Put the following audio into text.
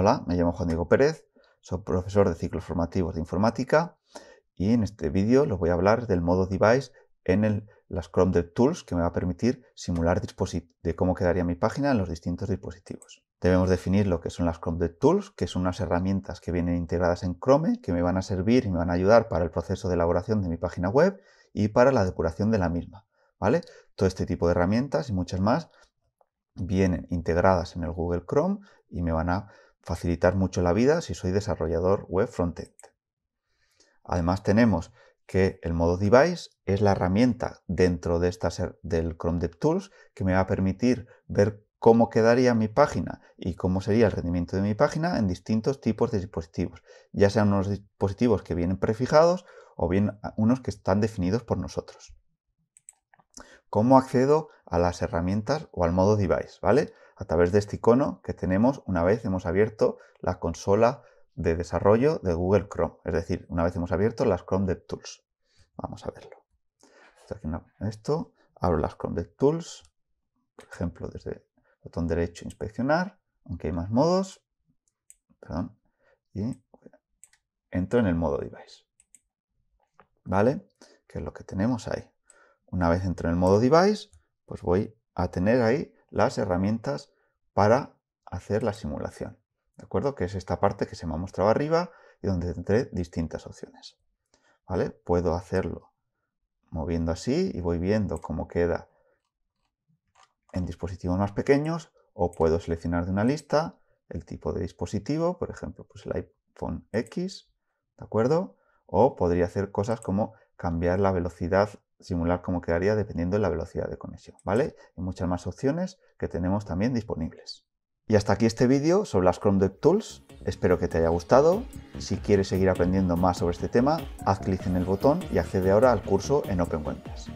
Hola, me llamo Juan Diego Pérez, soy profesor de ciclos formativos de informática y en este vídeo les voy a hablar del modo device en las Chrome DevTools que me va a permitir simular de cómo quedaría mi página en los distintos dispositivos. Debemos definir lo que son las Chrome DevTools, que son unas herramientas que vienen integradas en Chrome, que me van a servir y me van a ayudar para el proceso de elaboración de mi página web y para la depuración de la misma. ¿vale? Todo este tipo de herramientas y muchas más vienen integradas en el Google Chrome y me van a facilitar mucho la vida si soy desarrollador web frontend. Además tenemos que el modo device es la herramienta dentro de esta, del Chrome DevTools que me va a permitir ver cómo quedaría mi página y cómo sería el rendimiento de mi página en distintos tipos de dispositivos, ya sean unos dispositivos que vienen prefijados o bien unos que están definidos por nosotros. ¿Cómo accedo a las herramientas o al modo device? ¿Vale? a través de este icono que tenemos una vez hemos abierto la consola de desarrollo de Google Chrome, es decir, una vez hemos abierto las Chrome DevTools. Vamos a verlo. Esto, abro las Chrome DevTools, por ejemplo, desde el botón derecho inspeccionar, aunque hay más modos, perdón, y entro en el modo device. ¿Vale? Que es lo que tenemos ahí. Una vez entro en el modo device, pues voy a tener ahí las herramientas para hacer la simulación. ¿De acuerdo? Que es esta parte que se me ha mostrado arriba y donde tendré distintas opciones. ¿Vale? Puedo hacerlo moviendo así y voy viendo cómo queda en dispositivos más pequeños o puedo seleccionar de una lista el tipo de dispositivo, por ejemplo, pues el iPhone X, ¿de acuerdo? O podría hacer cosas como cambiar la velocidad simular cómo quedaría dependiendo de la velocidad de conexión, ¿vale? Y muchas más opciones que tenemos también disponibles. Y hasta aquí este vídeo sobre las Chrome DevTools. Espero que te haya gustado. Si quieres seguir aprendiendo más sobre este tema, haz clic en el botón y accede ahora al curso en OpenCuentas.